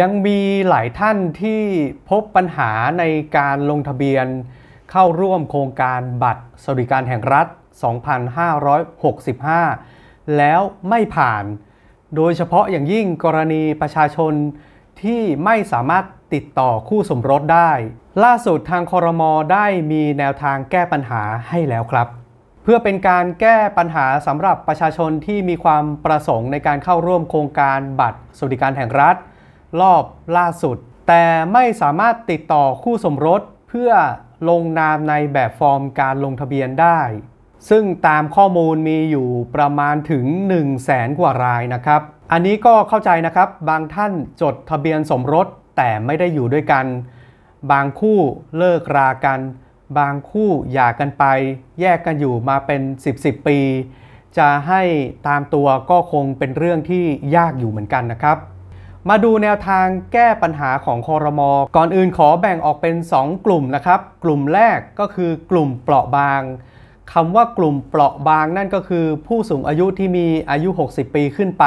ยังมีหลายท่านที่พบปัญหาในการลงทะเบียน เข้าร่วมโครงการบัตรสวัสดิการแห่งรัฐ2565 แล้วไม่ผ่าน โดยเฉพาะอย่างยิ่งกรณีประชาชนที่ไม่สามารถติดต่อคู่สมรสได้ ล่าสุดทางคอรมอได้มีแนวทางแก้ปัญหาให้แล้วครับ เพื่อเป็นการแก้ปัญหาสำหรับประชาชนที่มีความประสงค์ในการเข้าร่วมโครงการบัตรสวัสดิการแห่งรัฐรอบล่าสุดแต่ไม่สามารถติดต่อคู่สมรส เพื่อลงนามในแบบฟอร์มการลงทะเบียนได้ ซึ่งตามข้อมูลมีอยู่ประมาณถึง 1 0 0 0 0แสนกว่ารายนะครับ อันนี้ก็เข้าใจนะครับ บางท่านจดทะเบียนสมรสแต่ไม่ได้อยู่ด้วยกัน บางคู่เลิกรากัน บางคู่หย่ากันไปแยกกันอยู่มาเป็น10 10 ปี จะให้ตามตัวก็คงเป็นเรื่องที่ยากอยู่เหมือนกันนะครับมาดูแนวทางแก้ปัญหาของคอรมอก่อนอื่นขอแบ่งออกเป็น 2 กลุ่มนะครับ กลุ่มแรกก็คือกลุ่มเปราะบางคำว่ากลุ่มเปราะบางนั่นก็คือผู้สูงอายุที่มีอายุ 60 ปีขึ้นไป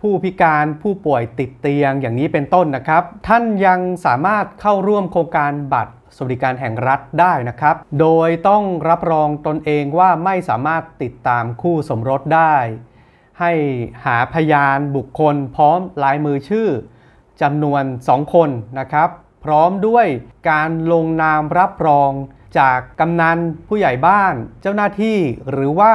ผู้พิการผู้ป่วยติดเตียงอย่างนี้เป็นต้นนะครับ ท่านยังสามารถเข้าร่วมโครงการบัตรสวัสดิการแห่งรัฐได้นะครับ โดยต้องรับรองตนเองว่าไม่สามารถติดตามคู่สมรสได้ให้หาพยานบุคคลพร้อมลายมือชื่อจำนวน 2 คนนะครับ พร้อมด้วยการลงนามรับรอง จากกำนันผู้ใหญ่บ้านเจ้าหน้าที่ หรือว่า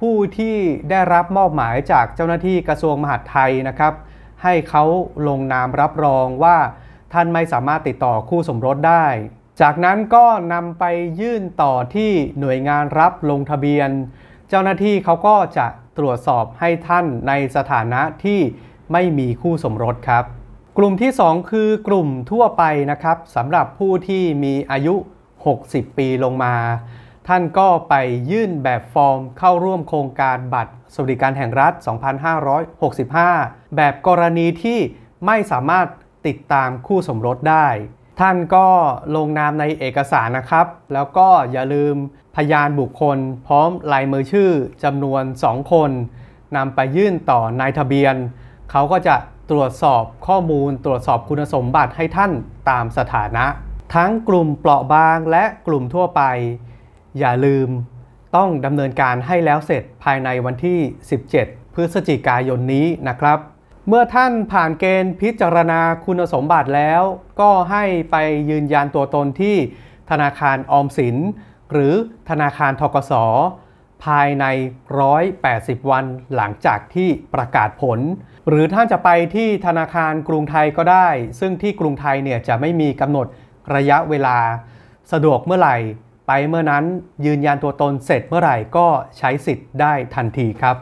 ผู้ที่ได้รับมอบหมายจากเจ้าหน้าที่กระทรวงมหาดไทยนะครับ ให้เขาลงนามรับรองว่าท่านไม่สามารถติดต่อคู่สมรสได้ จากนั้นก็นำไปยื่นต่อที่หน่วยงานรับลงทะเบียนจ้าหน้าที่เขาก็จะตรวจสอบให้ท่านในสถานะที่ไม่มีคู่สมรสครับ กลุ่มที่ 2 คือกลุ่มทั่วไปนะครับสำหรับผู้ที่มีอายุ 60 ปีลงมา ท่านก็ไปยื่นแบบฟอร์มเข้าร่วมโครงการบัตรสวัสดิการแห่งรัฐ 2565 แบบกรณีที่ไม่สามารถติดตามคู่สมรสได้ท่านก็ลงนามในเอกสารนะครับ แล้วก็อย่าลืมพยานบุคคล พร้อมลายมือชื่อจำนวน 2 คนนำไปยื่นต่อนายทะเบียน เขาก็จะตรวจสอบข้อมูล ตรวจสอบคุณสมบัติให้ท่านตามสถานะ ทั้งกลุ่มเปราะบางและกลุ่มทั่วไป อย่าลืมต้องดำเนินการให้แล้วเสร็จภายในวันที่ 17 พฤศจิกายนนี้นะครับเมื่อท่านผ่านเกณฑ์พิจารณาคุณสมบัติแล้ว ก็ให้ไปยืนยันตัวตนที่ธนาคารออมสิน หรือธนาคารทกศภายใน 180 วันหลังจากที่ประกาศผล หรือท่านจะไปที่ธนาคารกรุงไทยก็ได้ ซึ่งที่กรุงไทยเนี่ยจะไม่มีกำหนดระยะเวลาสะดวกเมื่อไหร่ ไปเมื่อนั้นยืนยันตัวตนเสร็จเมื่อไหร่ก็ใช้สิทธิ์ได้ทันทีครับ